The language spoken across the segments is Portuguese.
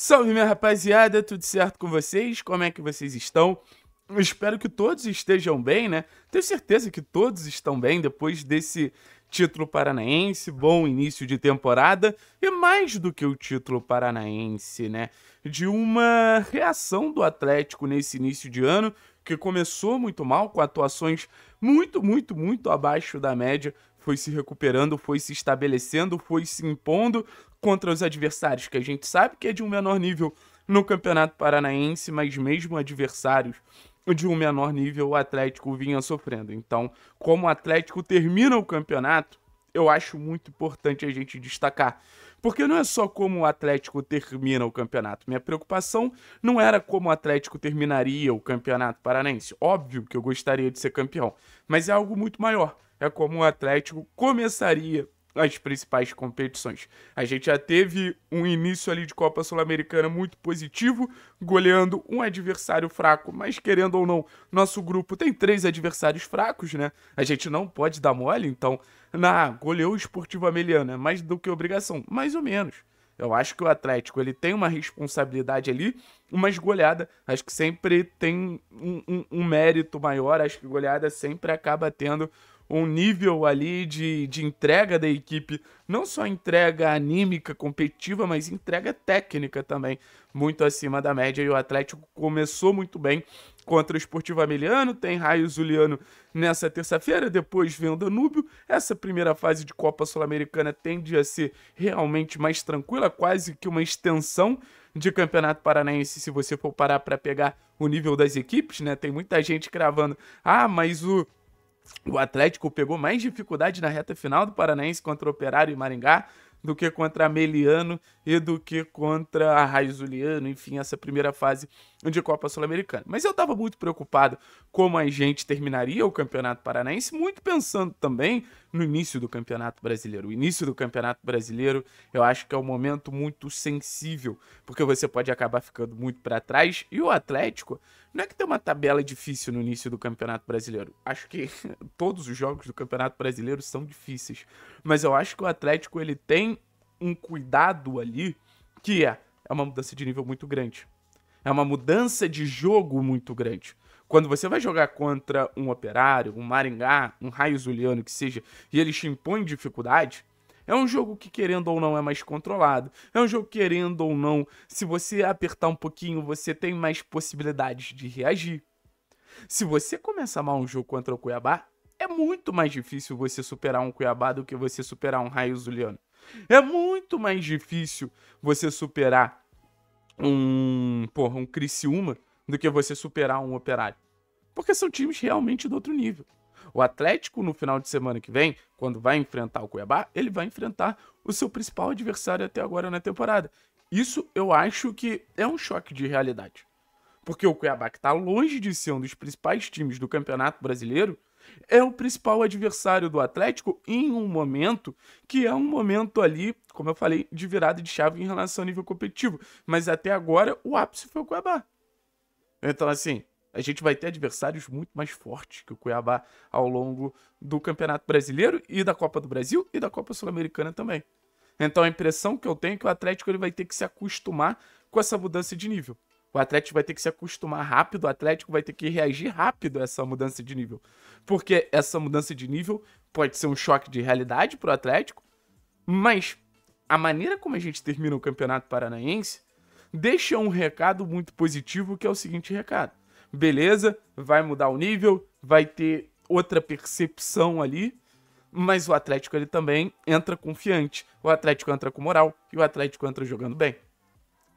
Salve minha rapaziada, tudo certo com vocês? Como é que vocês estão? Eu espero que todos estejam bem, né? Tenho certeza que todos estão bem depois desse título paranaense, bom início de temporada e mais do que o título paranaense, né? De uma reação do Atlético nesse início de ano que começou muito mal, com atuações muito, muito, muito abaixo da média, foi se recuperando, foi se estabelecendo, foi se impondo, contra os adversários que a gente sabe que é de um menor nível no Campeonato Paranaense, mas mesmo adversários de um menor nível o Atlético vinha sofrendo. Então, como o Atlético termina o campeonato, eu acho muito importante a gente destacar. Porque não é só como o Atlético termina o campeonato. Minha preocupação não era como o Atlético terminaria o campeonato paranaense. Óbvio que eu gostaria de ser campeão, mas é algo muito maior. É como o Atlético começaria as principais competições. A gente já teve um início ali de Copa Sul-Americana muito positivo, goleando um adversário fraco, mas querendo ou não, nosso grupo tem três adversários fracos, né? A gente não pode dar mole, então, na goleou o Esportivo Ameliano, é mais do que obrigação, mais ou menos. Eu acho que o Atlético ele tem uma responsabilidade ali, mas goleada, acho que sempre tem um, um, um mérito maior, acho que goleada sempre acaba tendo um nível ali de, de entrega da equipe, não só entrega anímica, competitiva, mas entrega técnica também, muito acima da média. E o Atlético começou muito bem contra o Esportivo Ameliano, tem Raio Zuliano nessa terça-feira, depois vem o Danúbio. Essa primeira fase de Copa Sul-Americana tende a ser realmente mais tranquila, quase que uma extensão de Campeonato Paranaense, se você for parar para pegar o nível das equipes, né? Tem muita gente cravando: "Ah, mas o o Atlético pegou mais dificuldade na reta final do Paranaense contra o Operário e Maringá do que contra Ameliano e do que contra Arraizuliano, enfim, essa primeira fase de Copa Sul-Americana. Mas eu estava muito preocupado como a gente terminaria o Campeonato Paranaense, muito pensando também no início do Campeonato Brasileiro. O início do Campeonato Brasileiro eu acho que é um momento muito sensível, porque você pode acabar ficando muito para trás. E o Atlético não é que tem uma tabela difícil no início do Campeonato Brasileiro. Acho que todos os jogos do Campeonato Brasileiro são difíceis, mas eu acho que o Atlético ele tem um cuidado ali que é, é uma mudança de nível muito grande. É uma mudança de jogo muito grande. Quando você vai jogar contra um operário, um Maringá, um raio zuliano que seja, e ele te impõe dificuldade, é um jogo que, querendo ou não, é mais controlado. É um jogo querendo ou não, se você apertar um pouquinho, você tem mais possibilidades de reagir. Se você começar mal um jogo contra o Cuiabá, é muito mais difícil você superar um Cuiabá do que você superar um Raio Zuliano. É muito mais difícil você superar um, porra, um Criciúma do que você superar um Operário. Porque são times realmente do outro nível. O Atlético, no final de semana que vem, quando vai enfrentar o Cuiabá, ele vai enfrentar o seu principal adversário até agora na temporada. Isso eu acho que é um choque de realidade. Porque o Cuiabá, que está longe de ser um dos principais times do Campeonato Brasileiro, é o principal adversário do Atlético em um momento que é um momento ali, como eu falei, de virada de chave em relação ao nível competitivo. Mas até agora o ápice foi o Cuiabá. Então, assim, a gente vai ter adversários muito mais fortes que o Cuiabá ao longo do Campeonato Brasileiro e da Copa do Brasil e da Copa Sul-Americana também. Então a impressão que eu tenho é que o Atlético ele vai ter que se acostumar com essa mudança de nível. O Atlético vai ter que se acostumar rápido, o Atlético vai ter que reagir rápido a essa mudança de nível. Porque essa mudança de nível pode ser um choque de realidade para o Atlético, mas a maneira como a gente termina o Campeonato Paranaense deixa um recado muito positivo, que é o seguinte recado. Beleza, vai mudar o nível, vai ter outra percepção ali, mas o Atlético ele também entra confiante, o Atlético entra com moral e o Atlético entra jogando bem.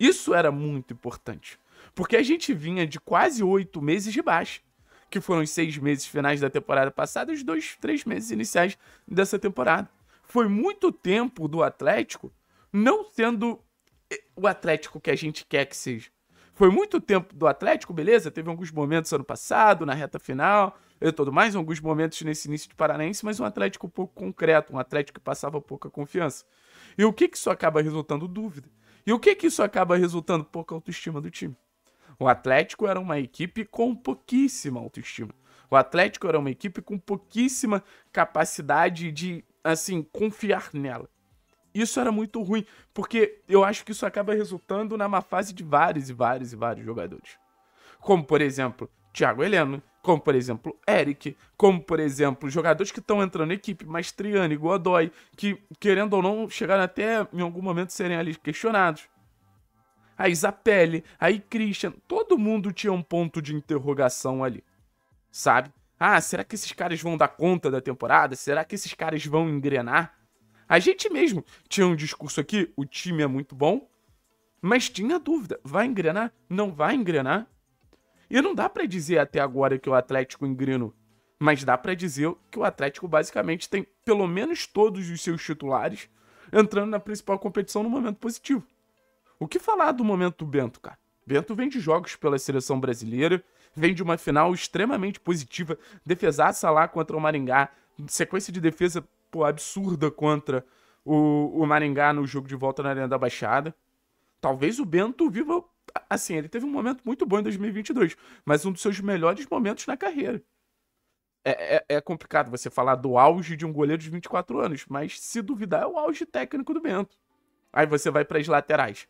Isso era muito importante, porque a gente vinha de quase oito meses de baixa, que foram os seis meses finais da temporada passada e os dois, três meses iniciais dessa temporada. Foi muito tempo do Atlético não sendo eh, o Atlético que a gente quer que seja. Foi muito tempo do Atlético, beleza? Teve alguns momentos ano passado, na reta final, e tudo mais, alguns momentos nesse início de Paranense, mas um Atlético pouco concreto, um Atlético que passava pouca confiança. E o que, que isso acaba resultando? Dúvida. E o que que isso acaba resultando? Pouca autoestima do time. O Atlético era uma equipe com pouquíssima autoestima. O Atlético era uma equipe com pouquíssima capacidade de, assim, confiar nela. Isso era muito ruim, porque eu acho que isso acaba resultando na má fase de vários e vários e vários jogadores. Como, por exemplo, Thiago Heleno, como por exemplo Eric, como por exemplo jogadores que estão entrando na equipe, Mastriani, Godoy, que querendo ou não chegaram até em algum momento serem ali questionados. A Isapele, aí Christian, todo mundo tinha um ponto de interrogação ali, sabe? Ah, será que esses caras vão dar conta da temporada? Será que esses caras vão engrenar? A gente mesmo tinha um discurso aqui, o time é muito bom, mas tinha dúvida, vai engrenar? Não vai engrenar? E não dá para dizer até agora que o Atlético engrino mas dá para dizer que o Atlético basicamente tem pelo menos todos os seus titulares entrando na principal competição no momento positivo. O que falar do momento do Bento, cara? Bento vem de jogos pela seleção brasileira, vem de uma final extremamente positiva, defesaça lá contra o Maringá, sequência de defesa pô, absurda contra o, o Maringá no jogo de volta na Arena da Baixada. Talvez o Bento viva assim, ele teve um momento muito bom em 2022, mas um dos seus melhores momentos na carreira. É, é, é, complicado você falar do auge de um goleiro de 24 anos, mas se duvidar, é o auge técnico do Bento. Aí você vai para as laterais.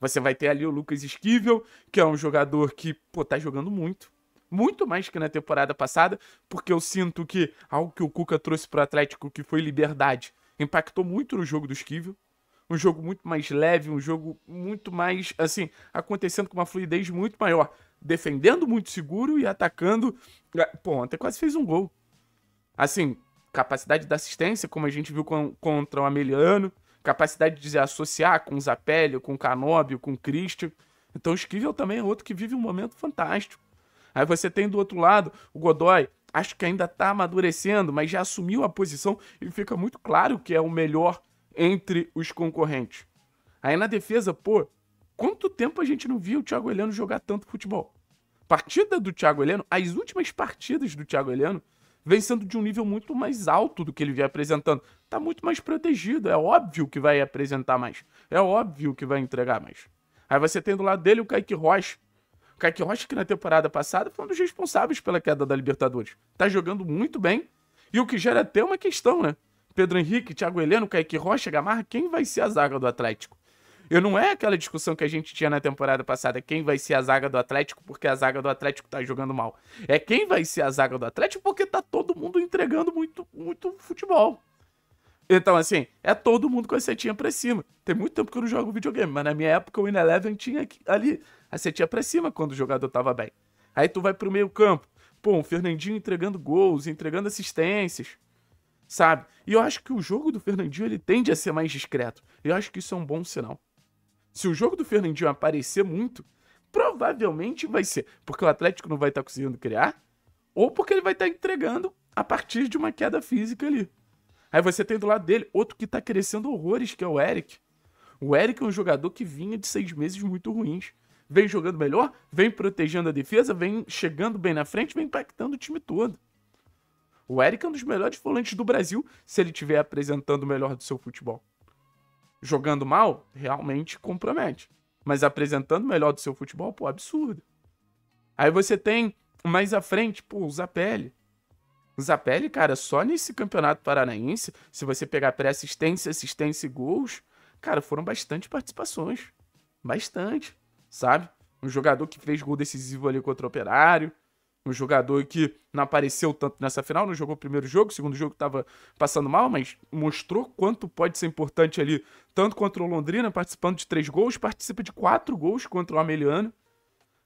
Você vai ter ali o Lucas Esquivel, que é um jogador que, pô, tá jogando muito. Muito mais que na temporada passada, porque eu sinto que algo que o Cuca trouxe para o Atlético, que foi liberdade, impactou muito no jogo do Esquivel um jogo muito mais leve, um jogo muito mais, assim, acontecendo com uma fluidez muito maior, defendendo muito seguro e atacando. Ah, pô, ontem quase fez um gol. Assim, capacidade da assistência, como a gente viu com, contra o Ameliano, capacidade de se associar com o Zapelli, com o Canóbio, com o Christian. Então o Esquivel também é outro que vive um momento fantástico. Aí você tem do outro lado o Godoy, acho que ainda está amadurecendo, mas já assumiu a posição e fica muito claro que é o melhor entre os concorrentes. Aí na defesa, pô, quanto tempo a gente não via o Thiago Heleno jogar tanto futebol? Partida do Thiago Heleno, as últimas partidas do Thiago Heleno vem sendo de um nível muito mais alto do que ele vem apresentando. Tá muito mais protegido, é óbvio que vai apresentar mais. É óbvio que vai entregar mais. Aí você tem do lado dele o Kaique Rocha. O Kaique Rocha, que na temporada passada foi um dos responsáveis pela queda da Libertadores. Tá jogando muito bem. E o que gera até uma questão, né? Pedro Henrique, Thiago Heleno, Kaique Rocha, Gamarra, quem vai ser a zaga do Atlético? Eu não é aquela discussão que a gente tinha na temporada passada, quem vai ser a zaga do Atlético porque a zaga do Atlético tá jogando mal. É quem vai ser a zaga do Atlético porque tá todo mundo entregando muito, muito futebol. Então, assim, é todo mundo com a setinha pra cima. Tem muito tempo que eu não jogo videogame, mas na minha época o Ineleven tinha ali a setinha pra cima quando o jogador tava bem. Aí tu vai pro meio campo. Pô, o Fernandinho entregando gols, entregando assistências sabe? E eu acho que o jogo do Fernandinho ele tende a ser mais discreto. Eu acho que isso é um bom sinal. Se o jogo do Fernandinho aparecer muito, provavelmente vai ser porque o Atlético não vai estar tá conseguindo criar ou porque ele vai estar tá entregando a partir de uma queda física ali. Aí você tem do lado dele outro que está crescendo horrores, que é o Eric. O Eric é um jogador que vinha de seis meses muito ruins. Vem jogando melhor, vem protegendo a defesa, vem chegando bem na frente, vem impactando o time todo. O Eric é um dos melhores volantes do Brasil se ele estiver apresentando o melhor do seu futebol. Jogando mal, realmente compromete. Mas apresentando o melhor do seu futebol, pô, absurdo. Aí você tem mais à frente, pô, o Zapelli. O Zapelli, cara, só nesse campeonato paranaense, se você pegar pré-assistência, assistência e gols, cara, foram bastante participações. Bastante, sabe? Um jogador que fez gol decisivo ali contra o Operário, um jogador que não apareceu tanto nessa final, não jogou o primeiro jogo, o segundo jogo estava passando mal, mas mostrou quanto pode ser importante ali, tanto contra o Londrina, participando de três gols, participa de quatro gols contra o Ameliano.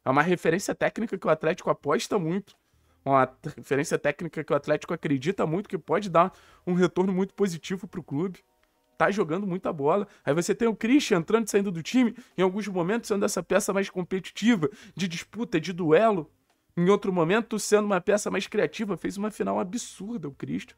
É uma referência técnica que o Atlético aposta muito, uma referência técnica que o Atlético acredita muito que pode dar um retorno muito positivo para o clube. Tá jogando muita bola. Aí você tem o Christian entrando e saindo do time, em alguns momentos sendo essa peça mais competitiva, de disputa, de duelo. Em outro momento, sendo uma peça mais criativa, fez uma final absurda, o Cristo.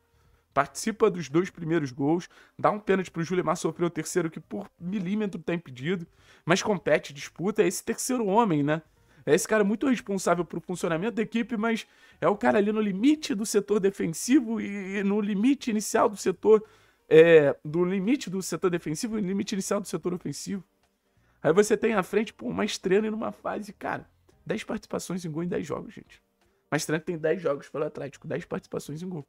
Participa dos dois primeiros gols, dá um pênalti para o Julimar sofrer o terceiro, que por milímetro está impedido, mas compete, disputa. É esse terceiro homem, né? É esse cara muito responsável pro funcionamento da equipe, mas é o cara ali no limite do setor defensivo e, no limite inicial do setor. É, do limite do setor defensivo e limite inicial do setor ofensivo. Aí você tem à frente, pô, uma estrela e numa fase, cara 10 participações em gol em 10 jogos, gente. Mastrante tem 10 jogos pelo Atlético, 10 participações em gol.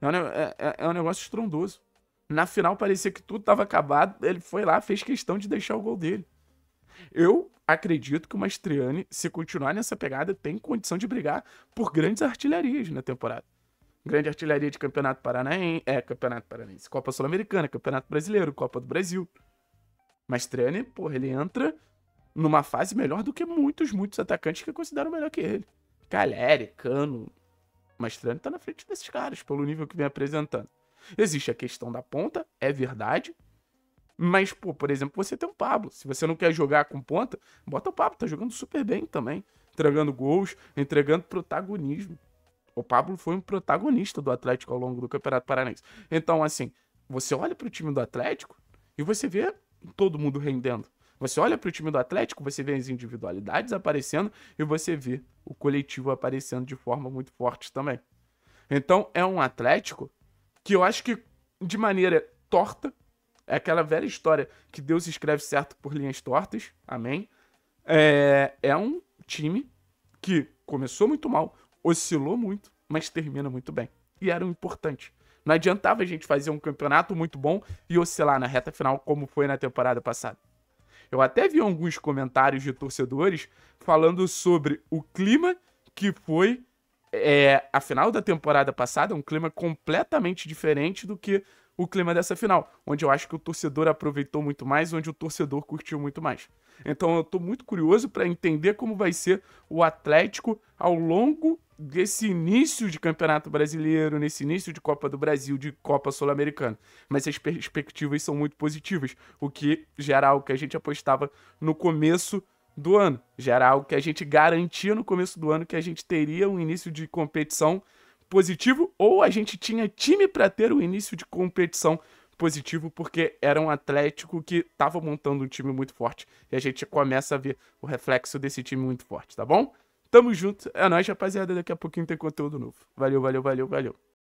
É um, é, é, é um, negócio estrondoso. Na final parecia que tudo estava acabado, ele foi lá, fez questão de deixar o gol dele. Eu acredito que o Mastriani, se continuar nessa pegada, tem condição de brigar por grandes artilharias na temporada. Grande artilharia de Campeonato Paranaense, é, Campeonato Paranaense, Copa Sul-Americana, Campeonato Brasileiro, Copa do Brasil. Mastriani, porra, ele entra numa fase melhor do que muitos, muitos atacantes que consideram melhor que ele. Caleri, Cano, Mastrani tá na frente desses caras, pelo nível que vem apresentando. Existe a questão da ponta, é verdade. Mas, pô, por exemplo, você tem o Pablo. Se você não quer jogar com ponta, bota o Pablo, tá jogando super bem também. Entregando gols, entregando protagonismo. O Pablo foi um protagonista do Atlético ao longo do Campeonato Paranaense. Então, assim, você olha pro time do Atlético e você vê todo mundo rendendo. Você olha para o time do Atlético, você vê as individualidades aparecendo e você vê o coletivo aparecendo de forma muito forte também. Então é um Atlético que eu acho que de maneira torta, é aquela velha história que Deus escreve certo por linhas tortas, amém. É, é um time que começou muito mal, oscilou muito, mas termina muito bem. E era o um importante. Não adiantava a gente fazer um campeonato muito bom e oscilar na reta final, como foi na temporada passada. Eu até vi alguns comentários de torcedores falando sobre o clima que foi é, a final da temporada passada, um clima completamente diferente do que o clima dessa final, onde eu acho que o torcedor aproveitou muito mais, onde o torcedor curtiu muito mais. Então eu estou muito curioso para entender como vai ser o Atlético ao longo desse início de Campeonato Brasileiro, nesse início de Copa do Brasil, de Copa Sul-Americana. Mas as perspectivas são muito positivas, o que geral que a gente apostava no começo do ano. Geral que a gente garantia no começo do ano que a gente teria um início de competição positivo ou a gente tinha time para ter um início de competição positivo porque era um Atlético que estava montando um time muito forte e a gente começa a ver o reflexo desse time muito forte, tá bom? Tamo junto. É nóis, rapaziada. Daqui a pouquinho tem conteúdo novo. Valeu, valeu, valeu, valeu.